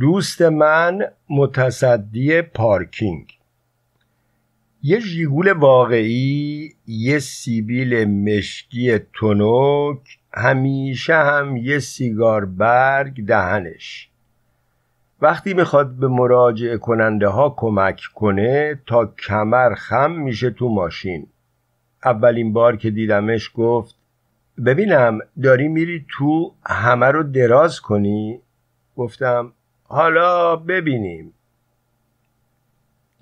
دوست من متصدی پارکینگ یه جیگول واقعی یه سیبیل مشکی تنک همیشه هم یه سیگار برگ دهنش وقتی میخواد به مراجع کننده ها کمک کنه تا کمر خم میشه تو ماشین اولین بار که دیدمش گفت ببینم داری میری تو همه رو دراز کنی گفتم حالا ببینیم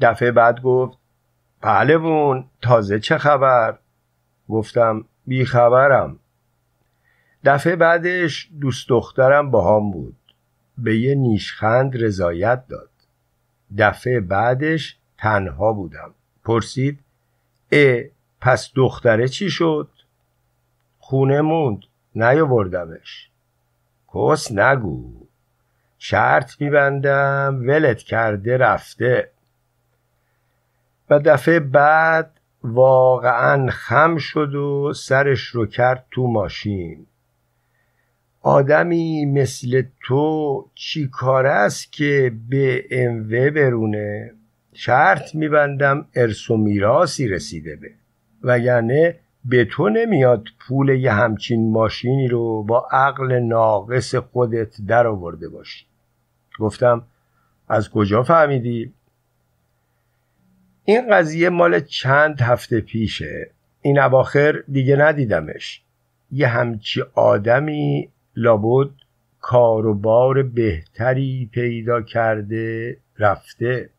دفعه بعد گفت پهلوون بله تازه چه خبر گفتم بی خبرم دفعه بعدش دوست دخترم باهام بود به یه نیشخند رضایت داد دفعه بعدش تنها بودم پرسید ا پس دختره چی شد خونه موند نیاوردمش کس نگو شرط میبندم ولت کرده رفته و دفعه بعد واقعا خم شد و سرش رو کرد تو ماشین آدمی مثل تو چی کار است که به اموه برونه شرط میبندم ارث و میراسی رسیده به و یعنی به تو نمیاد پول یه همچین ماشینی رو با عقل ناقص خودت در آورده باشی گفتم از کجا فهمیدی؟ این قضیه مال چند هفته پیشه این اواخر دیگه ندیدمش یه همچی آدمی لابد کاروبار بهتری پیدا کرده رفته